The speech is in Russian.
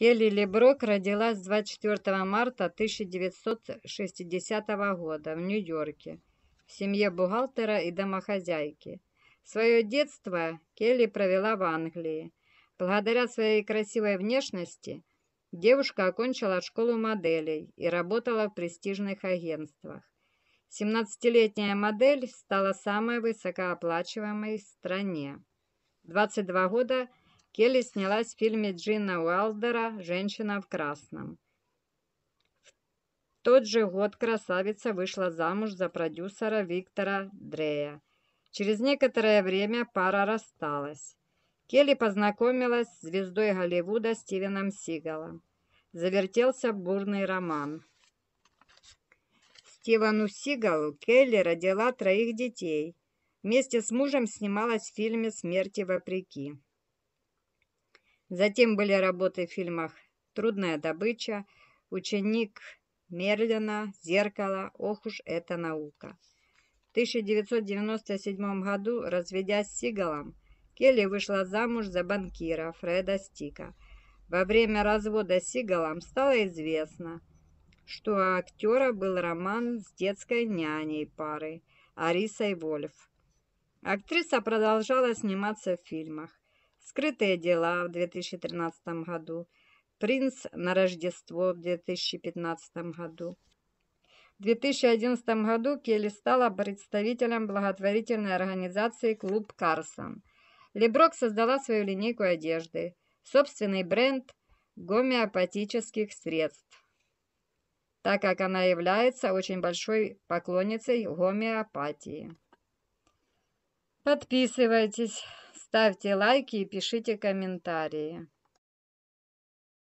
Келли Леброк родилась 24 марта 1960 года в Нью-Йорке в семье бухгалтера и домохозяйки. Свое детство Келли провела в Англии. Благодаря своей красивой внешности девушка окончила школу моделей и работала в престижных агентствах. 17-летняя модель стала самой высокооплачиваемой в стране. 22 года – Келли снялась в фильме Джина Уэлдера «Женщина в красном». В тот же год красавица вышла замуж за продюсера Виктора Дрея. Через некоторое время пара рассталась. Келли познакомилась с звездой Голливуда Стивеном Сигалом. Завертелся бурный роман. Стивену Сигалу Келли родила троих детей. Вместе с мужем снималась в фильме «Смерти вопреки». Затем были работы в фильмах «Трудная добыча», «Ученик Мерлина», «Зеркало», «Ох уж эта наука». В 1997 году, разведясь с Сигалом, Келли вышла замуж за банкира Фреда Стика. Во время развода с Сигалом стало известно, что у актера был роман с детской няней пары Арисой Вольф. Актриса продолжала сниматься в фильмах. «Скрытые дела» в 2013 году, «Принц на Рождество» в 2015 году. В 2011 году Келли стала представителем благотворительной организации «Клуб Карсон». Леброк создала свою линейку одежды, собственный бренд гомеопатических средств, так как она является очень большой поклонницей гомеопатии. Подписывайтесь. Ставьте лайки и пишите комментарии.